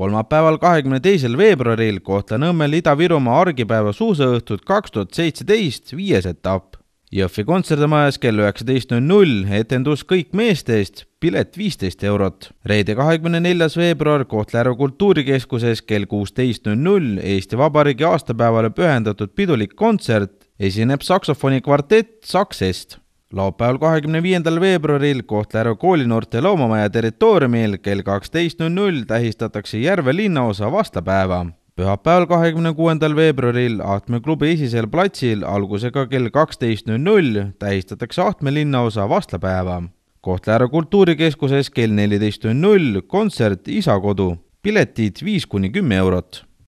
kolmapäeval, kahekümne teisel veebruaril Kohtla-Nõmmel Ida-Virumaa argipäeva suusaõhtud kaks tuhat seitseteist viies etapp. Jõhvi kontserdimajas kell üheksateist null null etendus Kõik meeste eest, pilet viisteist eurot. reede, kahekümne neljas veebruar Kohtla-Järve kultuurikeskuses kell kuusteist null null Eesti Vabariigi aastapäevale pühendatud pidulik kontsert esineb saksofonikvartett Saksest laupäeval, kahekümne viiendal veebruaril Kohtla-Järve koolinoorte loomamaja territooriumil kell kaksteist null null tähistatakse Järve linnaosa vastlapäeva. pühapäeval, kahekümne kuuendal veebruaril Ahtme klubi esisel platsil algusega kell kaksteist null null tähistatakse Ahtme linnaosa vastlapäeva. Kohtla-Järve kultuurikeskuses kell neliteist null null kontsert Isakodu, piletid viis kuni kümme eurot